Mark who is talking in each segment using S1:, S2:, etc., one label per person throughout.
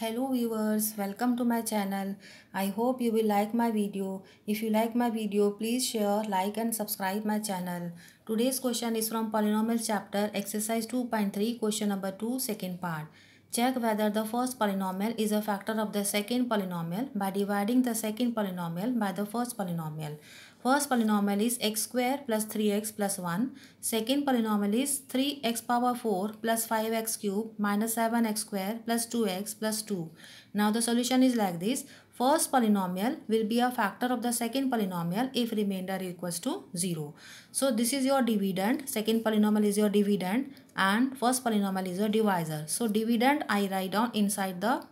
S1: hello viewers welcome to my channel i hope you will like my video if you like my video please share like and subscribe my channel today's question is from polynomial chapter exercise 2.3 question number 2 second part check whether the first polynomial is a factor of the second polynomial by dividing the second polynomial by the first polynomial First polynomial is x square plus 3x plus 1. Second polynomial is 3x power 4 plus 5x cube minus 7x square plus 2x plus 2. Now the solution is like this. First polynomial will be a factor of the second polynomial if remainder equals to 0. So this is your dividend, second polynomial is your dividend and first polynomial is your divisor. So dividend I write down inside the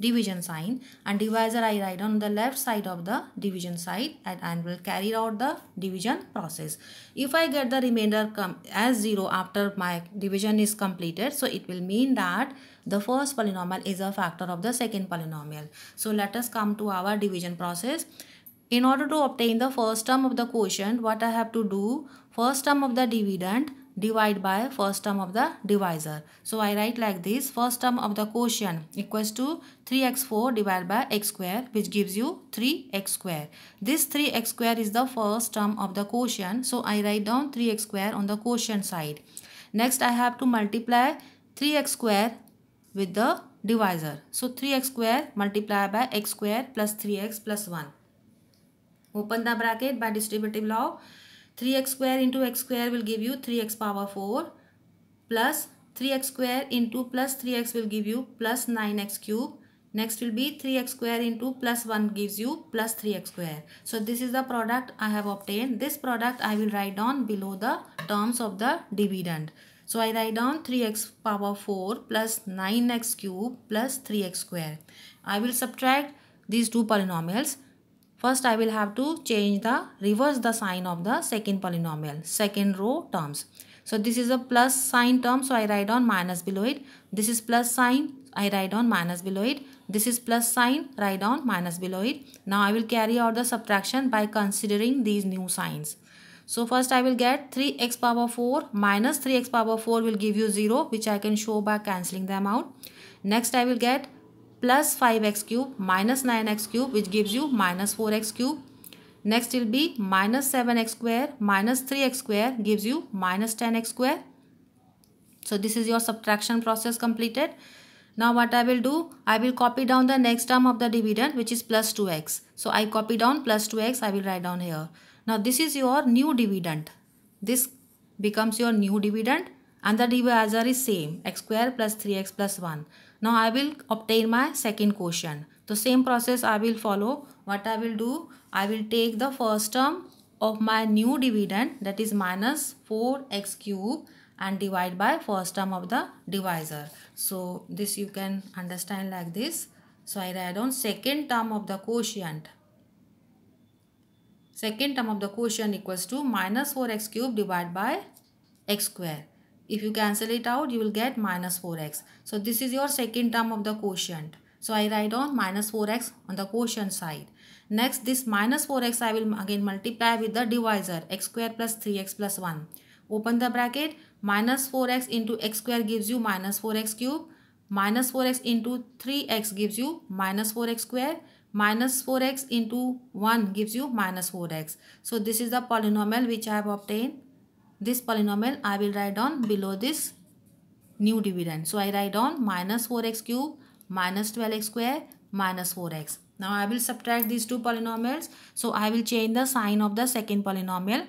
S1: division sign and divisor I write on the left side of the division side and, and will carry out the division process. If I get the remainder come as 0 after my division is completed so it will mean that the first polynomial is a factor of the second polynomial. So let us come to our division process. In order to obtain the first term of the quotient what I have to do first term of the dividend divide by first term of the divisor. So I write like this first term of the quotient equals to 3x4 divided by x square which gives you 3x square. This 3x square is the first term of the quotient. So I write down 3x square on the quotient side. Next I have to multiply 3x square with the divisor. So 3x square multiplied by x square plus 3x plus 1. Open the bracket by distributive law. 3x square into x square will give you 3x power 4 plus 3x square into plus 3x will give you plus 9x cube. Next will be 3x square into plus 1 gives you plus 3x square. So this is the product I have obtained. This product I will write down below the terms of the dividend. So I write down 3x power 4 plus 9x cube plus 3x square. I will subtract these two polynomials. First I will have to change the reverse the sign of the second polynomial second row terms. So this is a plus sign term so I write on minus below it. This is plus sign I write on minus below it. This is plus sign write on minus below it. Now I will carry out the subtraction by considering these new signs. So first I will get 3x power 4 minus 3x power 4 will give you 0 which I can show by cancelling them out. Next I will get plus 5x cube minus 9x cube which gives you minus 4x cube. Next will be minus 7x square minus 3x square gives you minus 10x square. So this is your subtraction process completed. Now what I will do, I will copy down the next term of the dividend which is plus 2x. So I copy down plus 2x, I will write down here. Now this is your new dividend. This becomes your new dividend and the divisor is same x square plus 3x plus 1. Now I will obtain my second quotient. The same process I will follow. What I will do? I will take the first term of my new dividend that is minus 4x cube and divide by first term of the divisor. So this you can understand like this. So I write on second term of the quotient. Second term of the quotient equals to minus 4x cube divided by x square. If you cancel it out, you will get minus 4x. So this is your second term of the quotient. So I write on minus 4x on the quotient side. Next, this minus 4x I will again multiply with the divisor x square plus 3x plus 1. Open the bracket, minus 4x into x square gives you minus 4x cube. Minus 4x into 3x gives you minus 4x square. Minus 4x into 1 gives you minus 4x. So this is the polynomial which I have obtained this polynomial I will write down below this new dividend. So I write down minus 4x cube minus 12x square minus 4x. Now I will subtract these two polynomials. So I will change the sign of the second polynomial.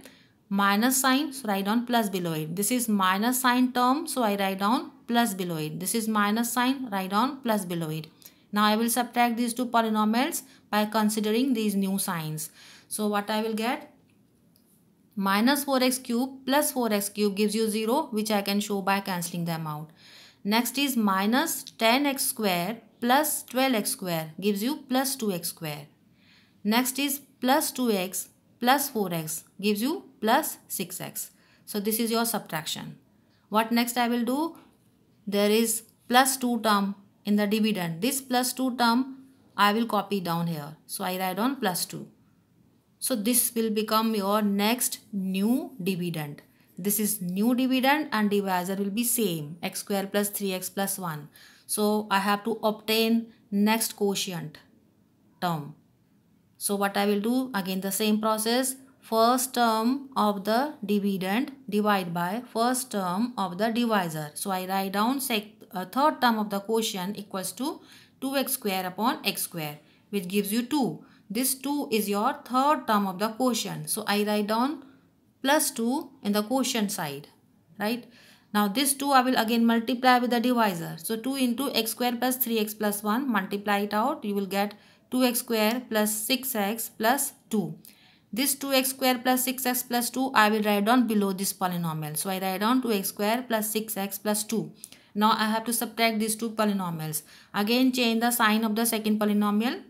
S1: Minus sign, so write down plus below it. This is minus sign term, so I write down plus below it. This is minus sign, write down plus below it. Now I will subtract these two polynomials by considering these new signs. So what I will get? Minus 4x cube plus 4x cube gives you 0 which I can show by cancelling them out. Next is minus 10x square plus 12x square gives you plus 2x square. Next is plus 2x plus 4x gives you plus 6x. So this is your subtraction. What next I will do? There is plus 2 term in the dividend. This plus 2 term I will copy down here. So I write on plus 2. So this will become your next new dividend. This is new dividend and divisor will be same x square plus 3x plus 1. So I have to obtain next quotient term. So what I will do again the same process first term of the dividend divide by first term of the divisor. So I write down sec uh, third term of the quotient equals to 2x square upon x square which gives you 2. This 2 is your third term of the quotient. So I write down plus 2 in the quotient side. Right. Now this 2 I will again multiply with the divisor. So 2 into x square plus 3x plus 1. Multiply it out. You will get 2x square plus 6x plus 2. This 2x square plus 6x plus 2 I will write down below this polynomial. So I write down 2x square plus 6x plus 2. Now I have to subtract these two polynomials. Again change the sign of the second polynomial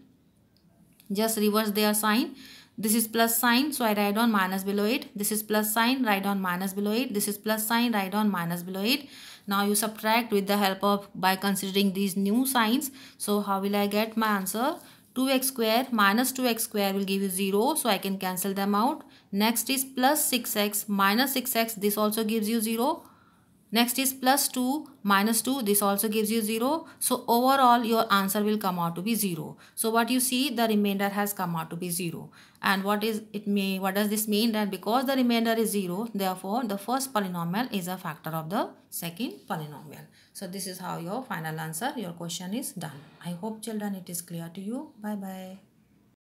S1: just reverse their sign. This is plus sign, so I write on minus below it. This is plus sign, write on minus below it. This is plus sign, write on minus below it. Now you subtract with the help of by considering these new signs. So how will I get my answer? 2x square minus 2x square will give you 0 so I can cancel them out. Next is plus 6x minus 6x this also gives you 0 Next is plus 2 minus 2. This also gives you 0. So overall your answer will come out to be 0. So what you see the remainder has come out to be 0. And what is it may what does this mean that because the remainder is 0 therefore the first polynomial is a factor of the second polynomial. So this is how your final answer your question is done. I hope children it is clear to you. Bye bye.